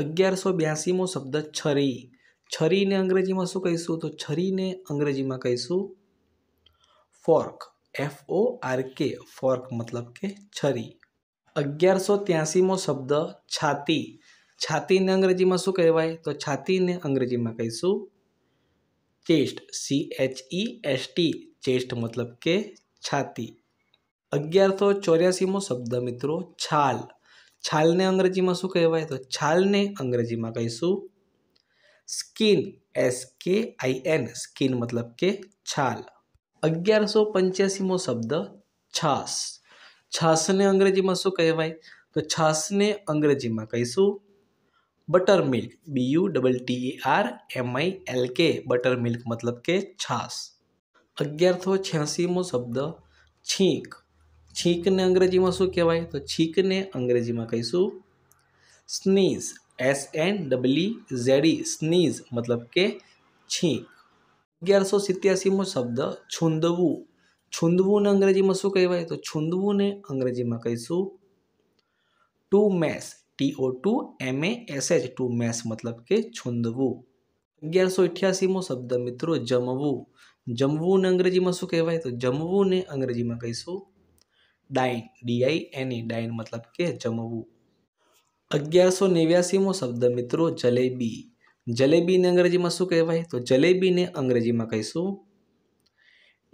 અગિયારસો બ્યાસીમો શબ્દ છરી છરીને અંગ્રેજીમાં શું કહીશું તો છરીને અંગ્રેજીમાં કહીશું fork F O R K fork મતલબ કે છરી અગિયારસો ત્યાસીમો શબ્દ છાતી છાતીને અંગ્રેજીમાં શું કહેવાય તો છાતીને અંગ્રેજીમાં કહીશું chest C H E S T chest મતલબ કે છાતી અગિયારસો ચોર્યાસીમો શબ્દ મિત્રો છાલ છાલને અંગ્રેજીમાં શું કહેવાય તો છાલને અંગ્રેજીમાં કહીશું સ્કિન એસ કે આઈ એન સ્કિન મતલબ કે છાલ અગિયારસો પંચ્યાસીમો શબ્દ છાસ છાસને અંગ્રેજીમાં શું કહેવાય તો છાસને અંગ્રેજીમાં કહીશું buttermilk B U double T E e R M I L K buttermilk મતલબ કે છાસ અગિયારસો છ્યાસીમો શબ્દ છીંક છીંકને અંગ્રેજીમાં શું કહેવાય તો છીંકને અંગ્રેજીમાં કહીશું sneeze S N W Z E sneeze મતલબ કે છીંક અગિયારસો સિત્યાસીમો શબ્દ છુંદવું છૂંદવુંને અંગ્રેજીમાં શું કહેવાય તો છૂંદવુંને અંગ્રેજીમાં કહીશું to mash T O to M A S H to mash મતલબ કે છુંદવું અગિયારસો અઠ્યાસીમો શબ્દ મિત્રો જમવું જમવું ને અંગ્રેજીમાં શું કહેવાય તો જમવું ને અંગ્રેજીમાં કહીશું ડાઇન ડીઆઈ એની ડાઇન મતલબ કે જમવું અગિયારસો નેવ્યાસીમો શબ્દ મિત્રો જલેબી જલેબીને અંગ્રેજીમાં શું કહેવાય તો જલેબીને અંગ્રેજીમાં કહીશું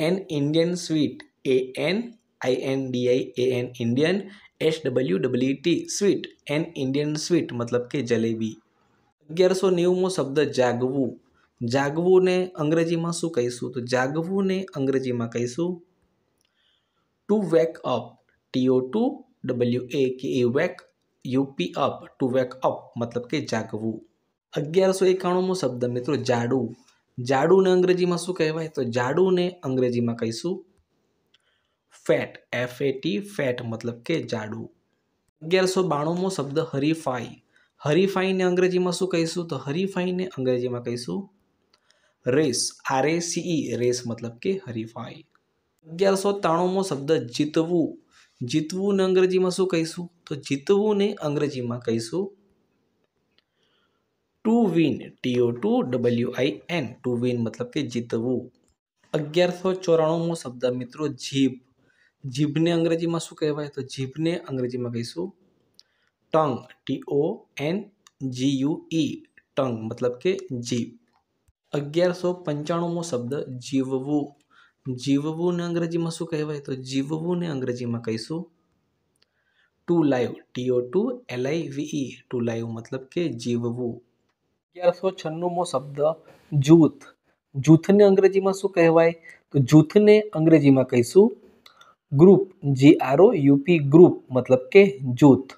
an Indian sweet A N I N D I A N Indian S W W T sweet an Indian sweet મતલબ કે જલેબી અગિયારસો નેવુંમો શબ્દ જાગવું જાગવુંને અંગ્રેજીમાં શું કહીશું તો જાગવું ને અંગ્રેજીમાં કહીશું to wake up TO2 WA કે એ wake UP up to wake up મતલબ કે જાગવું અગિયારસો એકાણુંમો શબ્દ મિત્રો જાડુ જાડુને અંગ્રેજીમાં શું કહેવાય તો જાડુને અંગ્રેજીમાં કહીશું fat F A T fat મતલબ કે જાડુ અગિયારસો બાણુંમો શબ્દ હરીફાઈ હરીફાઈને અંગ્રેજીમાં શું કહીશું તો હરીફાઈને અંગ્રેજીમાં કહીશું race R A C E race મતલબ કે હરીફાઈ અગિયારસો ત્રાણુંમો શબ્દ જીતવું જીતવું ને અંગ્રેજીમાં શું કહીશું તો જીતવું ને અંગ્રેજીમાં કહીશું to win T O to W I N to win મતલબ કે જીતવું અગિયારસો ચોરાણુંમો શબ્દ મિત્રો જીભ જીભને અંગ્રેજીમાં શું કહેવાય તો જીભને અંગ્રેજીમાં કહીશું tongue T O N G E tongue મતલબ કે જીભ અગિયારસો પંચાણુંમો શબ્દ જીવવું જીવવું ને અંગ્રેજીમાં શું કહેવાય તો જીવવું ને અંગ્રેજીમાં કહીશું to live T O to L I V E to live મતલબ કે જીવવું અગિયારસો છન્નુંમો શબ્દ જૂથ જૂથને અંગ્રેજીમાં શું કહેવાય તો જૂથને અંગ્રેજીમાં કહીશું group G R U P group મતલબ કે જૂથ